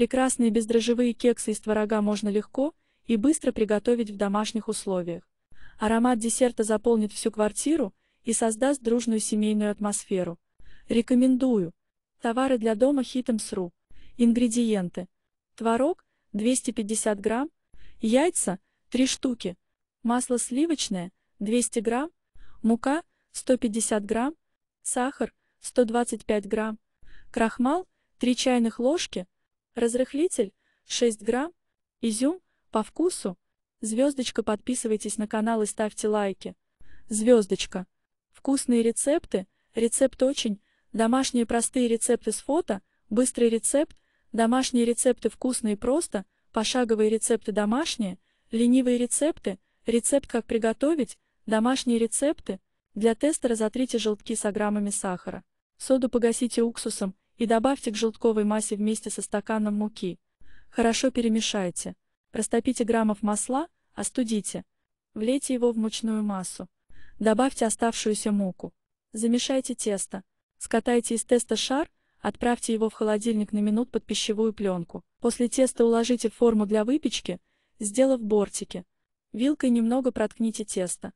Прекрасные бездрожжевые кексы из творога можно легко и быстро приготовить в домашних условиях. Аромат десерта заполнит всю квартиру и создаст дружную семейную атмосферу. Рекомендую. Товары для дома Хитэмс.ру. Ингредиенты. Творог 250 грамм, яйца 3 штуки, масло сливочное 200 грамм, мука 150 грамм, сахар 125 грамм, крахмал 3 чайных ложки, Разрыхлитель 6 грамм. Изюм по вкусу. Звездочка, подписывайтесь на канал и ставьте лайки. Звездочка. Вкусные рецепты. Рецепт очень. Домашние простые рецепты с фото. Быстрый рецепт. Домашние рецепты вкусные просто. Пошаговые рецепты домашние. Ленивые рецепты. Рецепт как приготовить. Домашние рецепты. Для теста разотрите желтки с граммами сахара. Соду погасите уксусом и добавьте к желтковой массе вместе со стаканом муки. Хорошо перемешайте. Растопите граммов масла, остудите. Влейте его в мучную массу. Добавьте оставшуюся муку. Замешайте тесто. Скатайте из теста шар, отправьте его в холодильник на минут под пищевую пленку. После теста уложите в форму для выпечки, сделав бортики. Вилкой немного проткните тесто.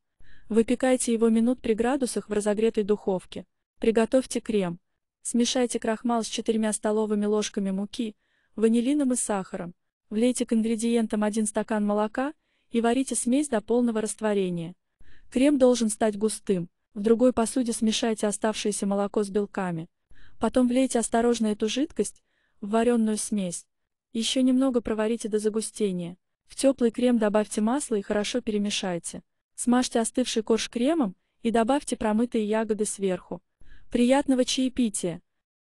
Выпекайте его минут при градусах в разогретой духовке. Приготовьте крем. Смешайте крахмал с четырьмя столовыми ложками муки, ванилином и сахаром. Влейте к ингредиентам один стакан молока и варите смесь до полного растворения. Крем должен стать густым. В другой посуде смешайте оставшееся молоко с белками. Потом влейте осторожно эту жидкость в вареную смесь. Еще немного проварите до загустения. В теплый крем добавьте масло и хорошо перемешайте. Смажьте остывший корж кремом и добавьте промытые ягоды сверху. Приятного чаепития!